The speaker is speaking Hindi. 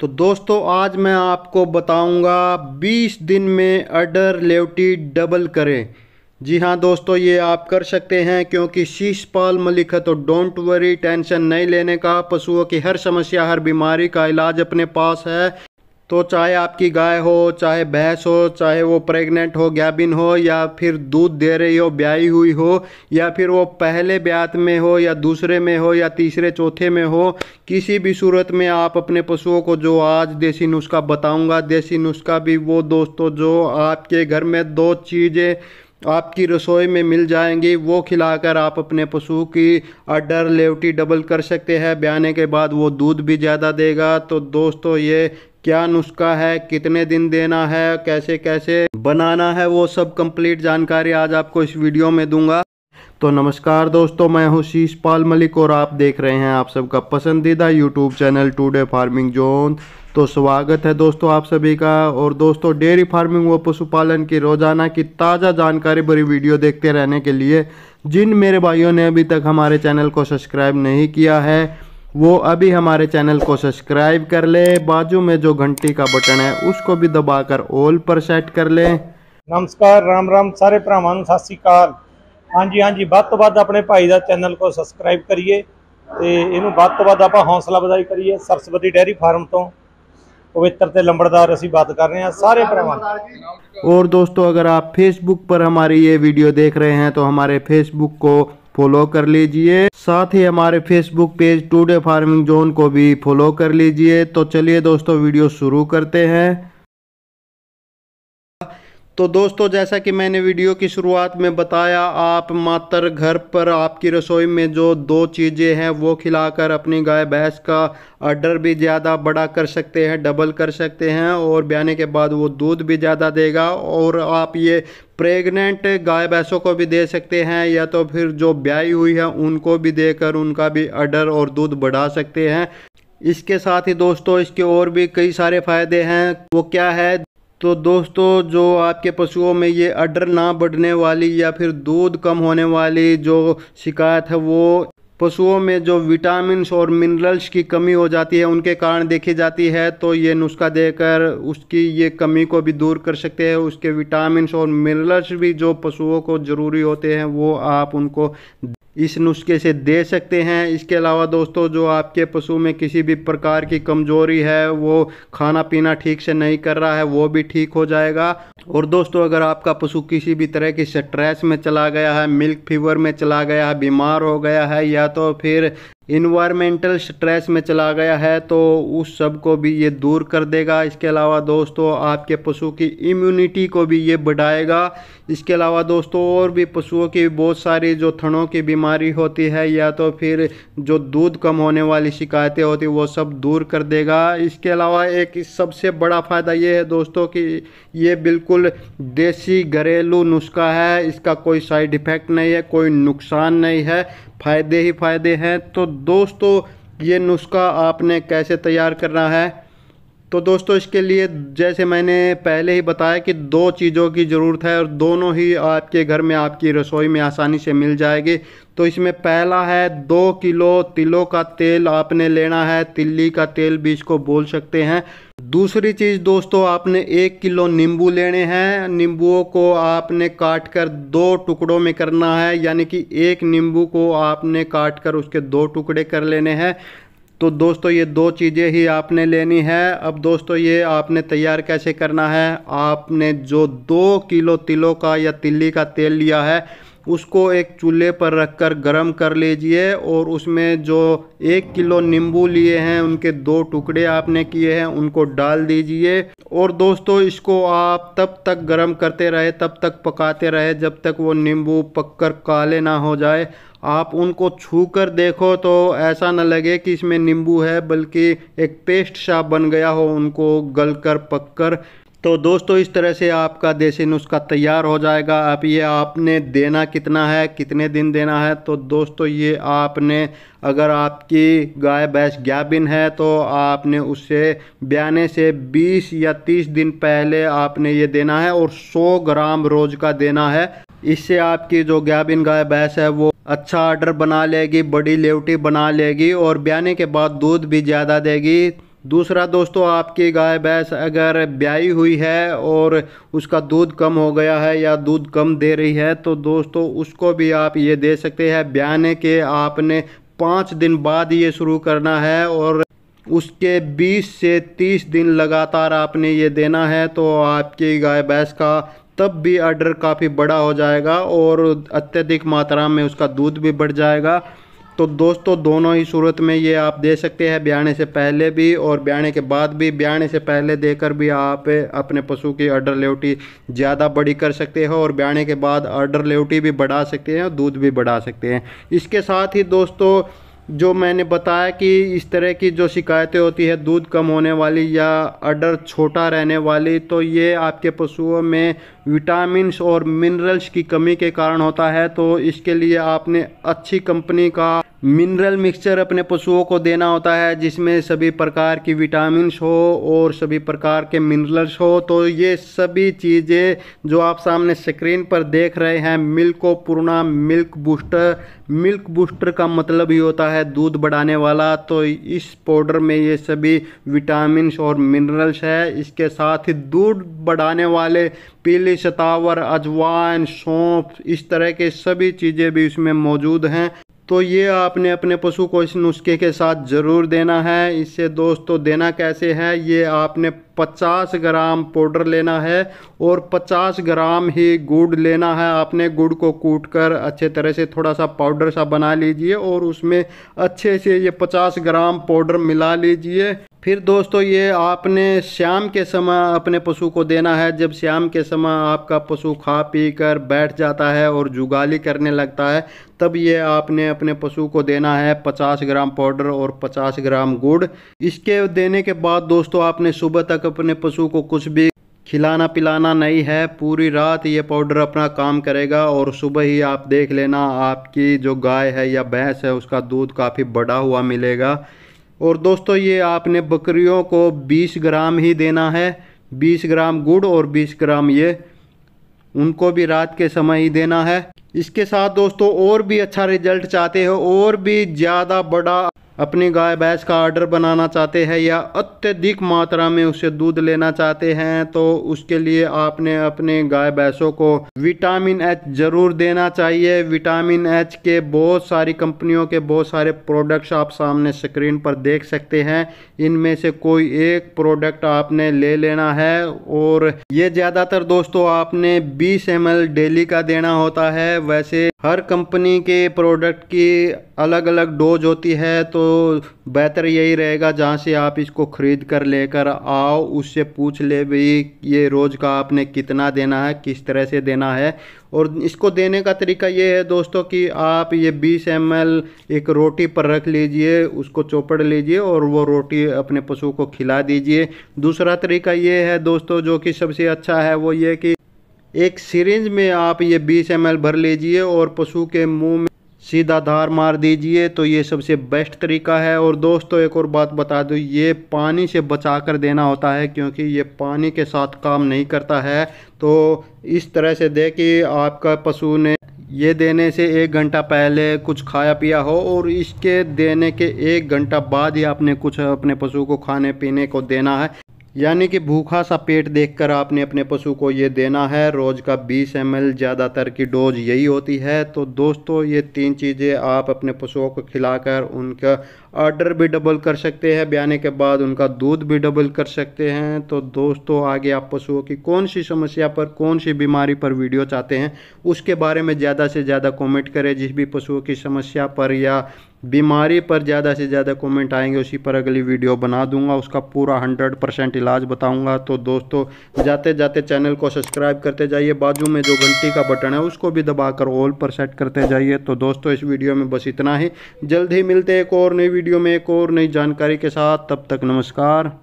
तो दोस्तों आज मैं आपको बताऊंगा 20 दिन में अडर लेवटी डबल करें जी हाँ दोस्तों ये आप कर सकते हैं क्योंकि शीशपाल मलिक है तो डोंट वरी टेंशन नहीं लेने का पशुओं की हर समस्या हर बीमारी का इलाज अपने पास है तो चाहे आपकी गाय हो चाहे भैंस हो चाहे वो प्रेग्नेंट हो गैबिन हो या फिर दूध दे रही हो ब्याई हुई हो या फिर वो पहले ब्यात में हो या दूसरे में हो या तीसरे चौथे में हो किसी भी सूरत में आप अपने पशुओं को जो आज देसी नुस्खा बताऊंगा देसी नुस्खा भी वो दोस्तों जो आपके घर में दो चीज़ें आपकी रसोई में मिल जाएंगी वो खिलाकर आप अपने पशु की अडर लेवटी डबल कर सकते हैं ब्याने के बाद वो दूध भी ज़्यादा देगा तो दोस्तों ये क्या नुस्खा है कितने दिन देना है कैसे कैसे बनाना है वो सब कंप्लीट जानकारी आज आपको इस वीडियो में दूंगा तो नमस्कार दोस्तों मैं हूं शीश पाल मलिक और आप देख रहे हैं आप सबका पसंदीदा YouTube channel today farming zone तो स्वागत है दोस्तों आप सभी का और दोस्तों डेयरी फार्मिंग व पशुपालन की रोज़ाना की ताज़ा जानकारी भरी वीडियो देखते रहने के लिए जिन मेरे भाइयों ने अभी तक हमारे चैनल को सब्सक्राइब नहीं किया है वो अभी हमारे चैनल को सब्सक्राइब कर ले बाजू में जो घंटी का बटन है उसको भी दबाकर ऑल पर सेट कर ले नमस्कार राम राम सारे भ्रावान ਨੂੰ ਸਤਿ ਸ੍ਰੀ ਅਕਾਲ ਹਾਂਜੀ ਹਾਂਜੀ ਵੱਧ ਤੋਂ ਵੱਧ ਆਪਣੇ ਭਾਈ ਦਾ ਚੈਨਲ ਕੋ ਸਬਸਕ੍ਰਾਈਬ ਕਰੀਏ ਤੇ ਇਹਨੂੰ बद ਤੋਂ ਵੱਧ ਆਪਾਂ ਹੌਸਲਾ ਵਧਾਈ ਕਰੀਏ ਸਰਸਵਤੀ ਡੈਰੀ पवित्र तो लंबड़दार असी बात कर रहे हैं सारे भ्रावान और दोस्तों अगर आप फेसबुक पर हमारी ये वीडियो देख रहे हैं तो हमारे फेसबुक को फॉलो कर लीजिए साथ ही हमारे Facebook page today farming zone को भी फॉलो कर लीजिए तो चलिए दोस्तों वीडियो शुरू करते हैं तो दोस्तों जैसा कि मैंने वीडियो की शुरुआत में बताया आप मात्र घर पर आपकी रसोई में जो दो चीज़ें हैं वो खिलाकर अपनी गाय भैंस का अर्डर भी ज़्यादा बड़ा कर सकते हैं डबल कर सकते हैं और ब्याने के बाद वो दूध भी ज़्यादा देगा और आप ये प्रेग्नेंट गाय भैंसों को भी दे सकते हैं या तो फिर जो ब्याई हुई है उनको भी देकर उनका भी अर्डर और दूध बढ़ा सकते हैं इसके साथ ही दोस्तों इसके और भी कई सारे फ़ायदे हैं वो क्या है तो दोस्तों जो आपके पशुओं में ये अडर ना बढ़ने वाली या फिर दूध कम होने वाली जो शिकायत है वो पशुओं में जो विटामिन और मिनरल्स की कमी हो जाती है उनके कारण देखी जाती है तो ये नुस्खा देकर उसकी ये कमी को भी दूर कर सकते हैं उसके विटामिन और मिनरल्स भी जो पशुओं को ज़रूरी होते हैं वो आप उनको इस नुस्खे से दे सकते हैं इसके अलावा दोस्तों जो आपके पशु में किसी भी प्रकार की कमजोरी है वो खाना पीना ठीक से नहीं कर रहा है वो भी ठीक हो जाएगा और दोस्तों अगर आपका पशु किसी भी तरह की स्ट्रेस में चला गया है मिल्क फीवर में चला गया है बीमार हो गया है या तो फिर इन्वायरमेंटल स्ट्रेस में चला गया है तो उस सब को भी ये दूर कर देगा इसके अलावा दोस्तों आपके पशु की इम्यूनिटी को भी ये बढ़ाएगा इसके अलावा दोस्तों और भी पशुओं की बहुत सारी जो थनों की बीमारी होती है या तो फिर जो दूध कम होने वाली शिकायतें होती वो सब दूर कर देगा इसके अलावा एक सबसे बड़ा फ़ायदा ये है दोस्तों कि ये बिल्कुल देसी घरेलू नुस्खा है इसका कोई साइड इफ़ेक्ट नहीं है कोई नुकसान नहीं है फ़ायदे ही फ़ायदे हैं तो दोस्तों ये नुस्खा आपने कैसे तैयार करना है तो दोस्तों इसके लिए जैसे मैंने पहले ही बताया कि दो चीज़ों की ज़रूरत है और दोनों ही आपके घर में आपकी रसोई में आसानी से मिल जाएगी तो इसमें पहला है दो किलो तिलों का तेल आपने लेना है तिल्ली का तेल भी इसको बोल सकते हैं दूसरी चीज़ दोस्तों आपने एक किलो नींबू लेने हैं नींबुओं को आपने काट कर दो टुकड़ों में करना है यानी कि एक नींबू को आपने काट कर उसके दो टुकड़े कर लेने हैं तो दोस्तों ये दो चीज़ें ही आपने लेनी है अब दोस्तों ये आपने तैयार कैसे करना है आपने जो दो किलो तिलों का या तिल्ली का तेल लिया है उसको एक चूल्हे पर रखकर गर्म कर लीजिए और उसमें जो एक किलो नींबू लिए हैं उनके दो टुकड़े आपने किए हैं उनको डाल दीजिए और दोस्तों इसको आप तब तक गर्म करते रहे तब तक पकाते रहे जब तक वो नींबू पककर काले ना हो जाए आप उनको छू कर देखो तो ऐसा ना लगे कि इसमें नींबू है बल्कि एक पेस्ट सा बन गया हो उनको गल कर कर तो दोस्तों इस तरह से आपका देसी नुस्खा तैयार हो जाएगा अब ये आपने देना कितना है कितने दिन देना है तो दोस्तों ये आपने अगर आपकी गाय भैंस गाभिन है तो आपने उससे ब्याने से 20 या 30 दिन पहले आपने ये देना है और 100 ग्राम रोज़ का देना है इससे आपकी जो ग्याबिन गाय भैंस है वो अच्छा आर्डर बना लेगी बड़ी लेवटी बना लेगी और ब्याने के बाद दूध भी ज़्यादा देगी दूसरा दोस्तों आपकी गाय भैंस अगर ब्याई हुई है और उसका दूध कम हो गया है या दूध कम दे रही है तो दोस्तों उसको भी आप ये दे सकते हैं ब्याने के आपने पाँच दिन बाद ये शुरू करना है और उसके 20 से 30 दिन लगातार आपने ये देना है तो आपकी गाय भैंस का तब भी आर्डर काफ़ी बड़ा हो जाएगा और अत्यधिक मात्रा में उसका दूध भी बढ़ जाएगा तो दोस्तों दोनों ही सूरत में ये आप दे सकते हैं ब्याने से पहले भी और ब्याने के बाद भी ब्याने से पहले देकर भी आप अपने पशु की अर्डर लेवटी ज़्यादा बड़ी कर सकते हो और ब्याने के बाद अर्डर लेवटी भी बढ़ा सकते हैं और दूध भी बढ़ा सकते हैं इसके साथ ही दोस्तों जो मैंने बताया कि इस तरह की जो शिकायतें होती है दूध कम होने वाली या अडर छोटा रहने वाली तो ये आपके पशुओं में विटामिन्स और मिनरल्स की कमी के कारण होता है तो इसके लिए आपने अच्छी कंपनी का मिनरल मिक्सचर अपने पशुओं को देना होता है जिसमें सभी प्रकार की विटामिन्स हो और सभी प्रकार के मिनरल्स हो तो ये सभी चीज़ें जो आप सामने स्क्रीन पर देख रहे हैं मिल्क को Purna milk booster milk booster का मतलब ही होता है दूध बढ़ाने वाला तो इस पाउडर में ये सभी विटामिन और मिनरल्स है इसके साथ ही दूध बढ़ाने वाले पीली शतावर अजवाइन सौंफ इस तरह के सभी चीज़ें भी इसमें मौजूद हैं तो ये आपने अपने पशु को इस नुस्खे के साथ ज़रूर देना है इससे दोस्तों तो देना कैसे है ये आपने 50 ग्राम पाउडर लेना है और 50 ग्राम ही गुड़ लेना है आपने गुड़ को कूट कर अच्छे तरह से थोड़ा सा पाउडर सा बना लीजिए और उसमें अच्छे से ये 50 ग्राम पाउडर मिला लीजिए फिर दोस्तों ये आपने शाम के समय अपने पशु को देना है जब शाम के समय आपका पशु खा पी कर बैठ जाता है और जुगाली करने लगता है तब ये आपने अपने पशु को देना है 50 ग्राम पाउडर और 50 ग्राम गुड़ इसके देने के बाद दोस्तों आपने सुबह तक अपने पशु को कुछ भी खिलाना पिलाना नहीं है पूरी रात ये पाउडर अपना काम करेगा और सुबह ही आप देख लेना आपकी जो गाय है या भैंस है उसका दूध काफ़ी बड़ा हुआ मिलेगा और दोस्तों ये आपने बकरियों को 20 ग्राम ही देना है 20 ग्राम गुड़ और 20 ग्राम ये उनको भी रात के समय ही देना है इसके साथ दोस्तों और भी अच्छा रिजल्ट चाहते हो और भी ज़्यादा बड़ा अपनी गाय भैंस का आर्डर बनाना चाहते हैं या अत्यधिक मात्रा में उसे दूध लेना चाहते हैं तो उसके लिए आपने अपने गाय भैंसों को विटामिन एच ज़रूर देना चाहिए विटामिन एच के बहुत सारी कंपनियों के बहुत सारे प्रोडक्ट्स आप सामने स्क्रीन पर देख सकते हैं इनमें से कोई एक प्रोडक्ट आपने ले लेना है और ये ज़्यादातर दोस्तों आपने बीस एम डेली का देना होता है वैसे हर कंपनी के प्रोडक्ट की अलग अलग डोज होती है तो बेहतर यही रहेगा जहाँ से आप इसको ख़रीद कर लेकर आओ उससे पूछ ले भाई ये रोज़ का आपने कितना देना है किस तरह से देना है और इसको देने का तरीका ये है दोस्तों कि आप ये 20 एम एक रोटी पर रख लीजिए उसको चोपड़ लीजिए और वो रोटी अपने पशु को खिला दीजिए दूसरा तरीका ये है दोस्तों जो कि सबसे अच्छा है वो ये कि एक सीरेंज में आप ये 20 एम भर लीजिए और पशु के मुंह में सीधा धार मार दीजिए तो ये सबसे बेस्ट तरीका है और दोस्तों एक और बात बता दूँ ये पानी से बचा कर देना होता है क्योंकि ये पानी के साथ काम नहीं करता है तो इस तरह से दे कि आपका पशु ने ये देने से एक घंटा पहले कुछ खाया पिया हो और इसके देने के एक घंटा बाद ही आपने कुछ अपने पशु को खाने पीने को देना है यानी कि भूखा सा पेट देखकर आपने अपने पशु को ये देना है रोज़ का 20 एम ज़्यादातर की डोज यही होती है तो दोस्तों ये तीन चीज़ें आप अपने पशुओं को खिलाकर उनका ऑर्डर भी डबल कर सकते हैं ब्याने के बाद उनका दूध भी डबल कर सकते हैं तो दोस्तों आगे आप पशुओं की कौन सी समस्या पर कौन सी बीमारी पर वीडियो चाहते हैं उसके बारे में ज़्यादा से ज़्यादा कमेंट करें जिस भी पशुओं की समस्या पर या बीमारी पर ज़्यादा से ज़्यादा कमेंट आएंगे उसी पर अगली वीडियो बना दूंगा उसका पूरा हंड्रेड परसेंट इलाज बताऊँगा तो दोस्तों जाते जाते चैनल को सब्सक्राइब करते जाइए बाजू में जो घंटी का बटन है उसको भी दबाकर ऑल पर सेट करते जाइए तो दोस्तों इस वीडियो में बस इतना ही जल्द ही मिलते एक और नई वीडियो वीडियो में एक और नई जानकारी के साथ तब तक नमस्कार